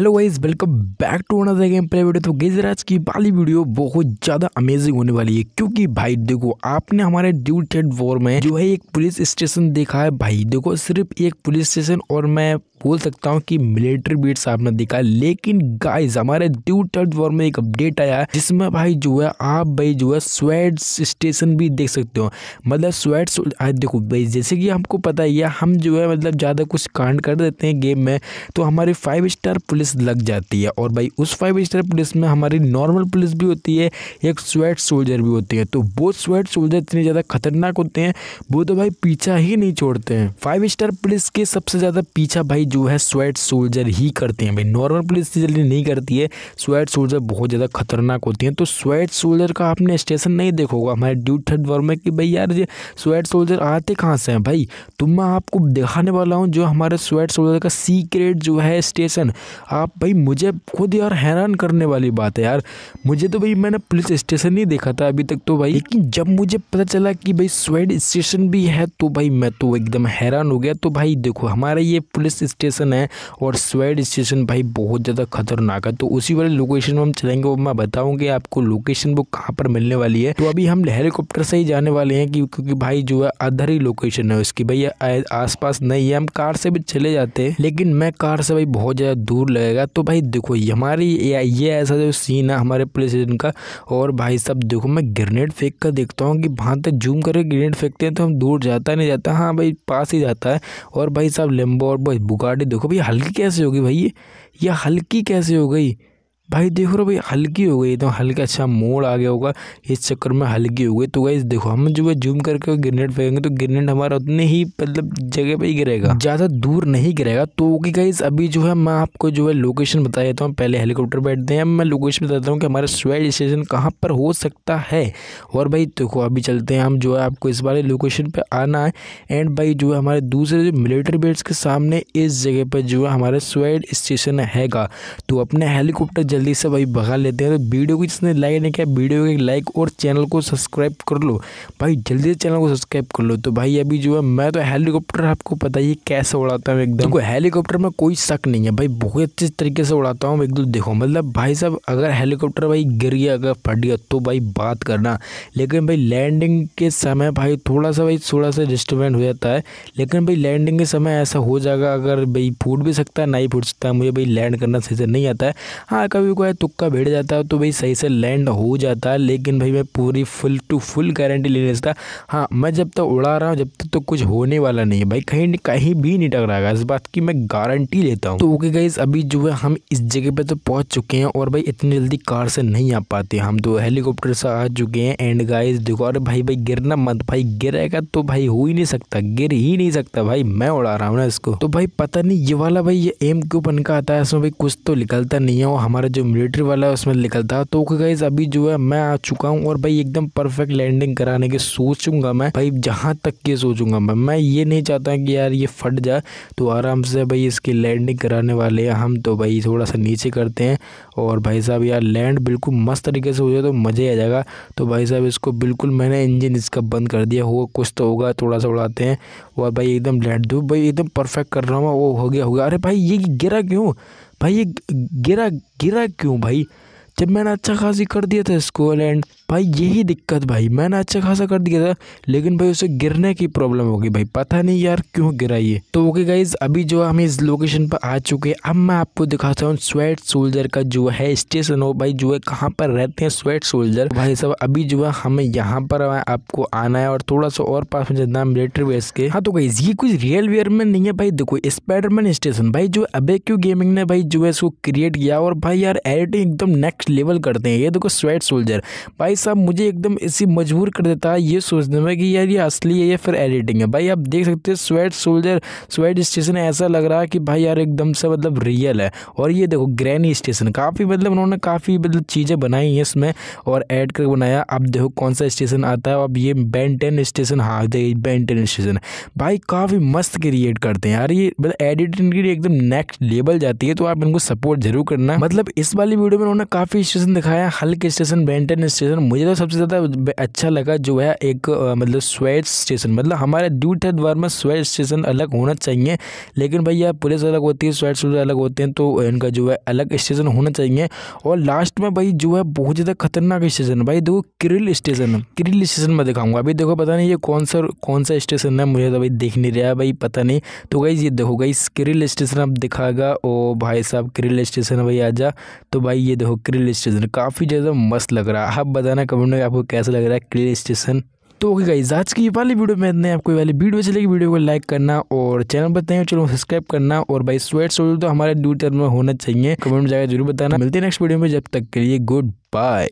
hello guys welcome back to another game play video तो गई आज की वाली वीडियो बहुत ज़्यादा अमेजिंग होने वाली है क्योंकि भाई देखो आपने हमारे ड्यू टेड वॉर में जो है एक पुलिस स्टेशन देखा है भाई देखो सिर्फ एक पुलिस स्टेशन और मैं बोल सकता हूँ कि मिलिट्री बीट्स आपने देखा लेकिन गाइज हमारे ड्यू टेड वॉर में एक अपडेट आया है जिसमें भाई जो है आप भाई जो है स्वेट स्टेशन भी देख सकते हो मतलब स्वेट देखो भाई जैसे कि हमको पता ही है हम जो है मतलब ज़्यादा कुछ कांड कर देते हैं गेम में तो हमारे फाइव स्टार पुलिस पुलिस लग जाती है और भाई उस फाइव स्टार पुलिस में हमारी नॉर्मल पुलिस भी होती है एक स्वेट सोल्जर भी होती है तो वो स्वेट सोल्जर इतने ज़्यादा खतरनाक होते हैं वो तो भाई पीछा ही नहीं छोड़ते हैं फाइव स्टार पुलिस के सबसे ज़्यादा पीछा भाई जो है स्वेट सोल्जर ही करते हैं भाई नॉर्मल पुलिस जल्दी नहीं करती है स्वेट सोल्जर बहुत ज़्यादा खतरनाक होती हैं तो स्वेट सोल्जर का आपने स्टेशन नहीं देखोगा हमारे ड्यूट थर्ड वॉर में कि भाई यार ये स्वेट सोल्जर आते कहाँ से हैं भाई तो मैं आपको दिखाने वाला हूँ जो हमारे स्वेट सोल्जर का सीक्रेट जो है स्टेशन आप भाई मुझे खुद यार हैरान करने वाली बात है यार मुझे तो भाई मैंने पुलिस स्टेशन नहीं देखा था अभी तक तो भाई लेकिन जब मुझे पता चला कि भाई स्वेड स्टेशन भी है तो भाई मैं तो एकदम हैरान हो गया तो भाई देखो हमारा ये पुलिस स्टेशन है और स्वेड स्टेशन भाई बहुत ज़्यादा खतरनाक है तो उसी वाले लोकेशन में हम चलेंगे वो मैं बताऊँगी आपको लोकेशन वो कहाँ पर मिलने वाली है तो अभी हम हेलीकॉप्टर से ही जाने वाले हैं क्योंकि भाई जो है अधर ही लोकेशन है उसकी भाई आस नहीं है हम कार से भी चले जाते हैं लेकिन मैं कार से भाई बहुत ज़्यादा दूर लगेगा तो भाई देखो ये हमारी ये ऐसा जो सीन है हमारे पुलिस स्टेशन का और भाई साहब देखो मैं ग्रेनेड फेंक कर देखता हूँ कि वहाँ तक जूम करके ग्रेनेड फेंकते हैं तो हम दूर जाता नहीं जाता हाँ भाई पास ही जाता है और भाई साहब लेम्बो और बुगाटी देखो भाई हल्की कैसे होगी भाई ये हल्की कैसे हो गई भाई देखो रे भाई हल्की हो गई एकदम हल्का अच्छा मोड़ आ गया होगा इस चक्कर में हल्की हो गई तो गई देखो हम जो है जूम करके ग्रेनेड फेंकेंगे तो ग्रेनेड हमारा उतने ही मतलब जगह पर ही गिरेगा ज़्यादा दूर नहीं गिरेगा तो कि गाइज अभी जो है मैं आपको जो है लोकेशन बता देता हूँ पहले हेलीकॉप्टर बैठते हैं मैं लोकेशन बताता हूँ कि हमारा स्वेड स्टेशन कहाँ पर हो सकता है और भाई देखो अभी चलते हैं हम जो है आपको इस वाले लोकेशन पर आना है एंड भाई जो है हमारे दूसरे जो मिलिट्री बेस के सामने इस जगह पर जो है हमारा स्वेड स्टेशन हैगा तो अपने हेलीकॉप्टर जल्दी से भाई भगा लेते हैं तो वीडियो को जिसने लाइक नहीं किया वीडियो को लाइक और चैनल को सब्सक्राइब कर लो भाई जल्दी से चैनल को सब्सक्राइब कर लो तो भाई अभी जो है मैं तो हेलीकॉप्टर आपको पता ही कैसे उड़ाता हूँ एकदम हेलीकॉप्टर में कोई शक नहीं है भाई बहुत अच्छे तरीके से उड़ाता हूँ एकदम देखो मतलब भाई साहब अगर हेलीकॉप्टर भाई गिर गया अगर फट गया तो भाई बात करना लेकिन भाई लैंडिंग के समय भाई थोड़ा सा भाई थोड़ा सा डिस्टर्बेंट हो जाता है लेकिन भाई लैंडिंग के समय ऐसा हो जाएगा अगर भाई फूट भी सकता है नहीं फूट सकता है मुझे भाई लैंड करना सही से नहीं आता है हाँ कभी भी कोई तुक्का भिड़ जाता है तो भाई सही से लैंड हो जाता है लेकिन भाई मैं पूरी फुल टू फुल गारंटी ले सकता हाँ मैं जब तक तो उड़ा रहा हूँ जब तक तो, तो कुछ होने वाला नहीं है भाई कहीं कहीं भी नहीं टकराएगा इस बात की मैं गारंटी लेता हूँ तो ओके गाइज अभी जो है हम इस जगह पर तो पहुँच चुके हैं और भाई इतनी जल्दी कार से नहीं आ पाते हम तो हेलीकॉप्टर से आ चुके हैं एंड गाइज देखो अरे भाई भाई गिरना मत भाई गिरेगा तो भाई हो ही नहीं सकता गिर ही नहीं सकता भाई मैं उड़ा रहा हूँ ना इसको तो भाई पता नहीं ये वाला भाई ये एम क्यों बन का आता है इसमें भाई कुछ तो निकलता नहीं है और हमारा जो जो मिलिट्री वाला है उसमें निकलता है तो गाइज अभी जो है मैं आ चुका हूँ और भाई एकदम परफेक्ट लैंडिंग कराने की सोचूंगा मैं भाई जहाँ तक के सोचूंगा मैं मैं ये नहीं चाहता कि यार ये फट जाए तो आराम से भाई इसकी लैंडिंग कराने वाले हैं हम तो भाई थोड़ा सा नीचे करते हैं और भाई साहब यार लैंड बिल्कुल मस्त तरीके से हो जाए तो मज़े आ जाएगा तो भाई साहब इसको बिल्कुल मैंने इंजन इसका बंद कर दिया होगा कुछ तो होगा थोड़ा सा उड़ाते हैं और भाई एकदम लैंड दो तो भाई एकदम परफेक्ट कर रहा हूँ वो हो गया हो गया अरे भाई ये गिरा क्यों भाई ये गिरा गिरा क्यों भाई जब मैंने अच्छा खासी कर दिया था इसको एंड भाई यही दिक्कत भाई मैंने अच्छा खासा कर दिया था लेकिन भाई उसे गिरने की प्रॉब्लम हो गई भाई पता नहीं यार क्यों गिरा ये तो ओके गाइज अभी जो हम इस लोकेशन पर आ चुके हैं अब मैं आपको दिखाता हूँ स्वेट सोल्जर का जो है स्टेशन हो भाई जो है कहाँ पर रहते हैं स्वेट सोल्जर भाई सब अभी जो है हमें यहाँ पर आपको आना है और थोड़ा सा और पास में जितना मिलिट्री बेस के हाँ तो गाइज ये कुछ रियल वेयर में नहीं है भाई देखो स्पाइडरमैन स्टेशन भाई जो अबे गेमिंग ने भाई जो है इसको क्रिएट किया और भाई यार एडिटिंग एकदम नेक्स्ट लेवल करते हैं ये देखो स्वेट सोल्जर भाई साहब मुझे एकदम इसी मजबूर कर देता है ये सोचने में कि यार ये असली है या फिर एडिटिंग है भाई आप देख सकते हैं स्वेट सोल्जर स्वेट स्टेशन ऐसा लग रहा है कि भाई यार एकदम से मतलब रियल है और ये देखो ग्रैनी स्टेशन काफ़ी मतलब उन्होंने काफ़ी मतलब चीज़ें बनाई हैं इसमें और ऐड कर बनाया अब देखो कौन सा स्टेशन आता है अब ये बैन स्टेशन हाँ देखिए बैन स्टेशन भाई काफ़ी मस्त क्रिएट करते हैं यार ये मतलब एडिटिंग एकदम नेक्स्ट लेवल जाती है तो आप इनको सपोर्ट जरूर करना मतलब इस वाली वीडियो में उन्होंने काफ़ी काफ़ी स्टेशन दिखाए हैं हल्के स्टेशन बेंटन स्टेशन मुझे तो सबसे ज़्यादा अच्छा लगा जो है एक मतलब स्वेट स्टेशन मतलब हमारे ड्यू द्वार में स्वेट स्टेशन अलग होना चाहिए लेकिन भैया पुलिस अलग होती है स्वेट स्टेशन अलग होते हैं तो इनका जो है अलग स्टेशन होना चाहिए और लास्ट में भाई जो है बहुत ज़्यादा खतरनाक स्टेशन भाई देखो किरिल स्टेशन किरिल स्टेशन में दिखाऊंगा अभी देखो पता नहीं ये कौन सा कौन सा स्टेशन है मुझे तो भाई देख नहीं रहा भाई पता नहीं तो भाई ये देखो गई किरिल स्टेशन अब दिखाएगा ओ भाई साहब किरिल स्टेशन भाई आ तो भाई ये देखो किरिल क्रिल स्टेशन काफ़ी ज़्यादा मस्त लग रहा है आप बताना कमेंट में आपको कैसा लग रहा है क्रिल स्टेशन तो ओके गाइज आज की वाली वीडियो में इतने आपको वाली वीडियो चलेगी वीडियो को लाइक करना और चैनल पर नहीं चलो सब्सक्राइब करना और भाई स्वेट सोल तो हमारे ड्यूटर में होना चाहिए कमेंट में जाकर जरूर बताना मिलते हैं नेक्स्ट वीडियो में जब तक के लिए गुड बाय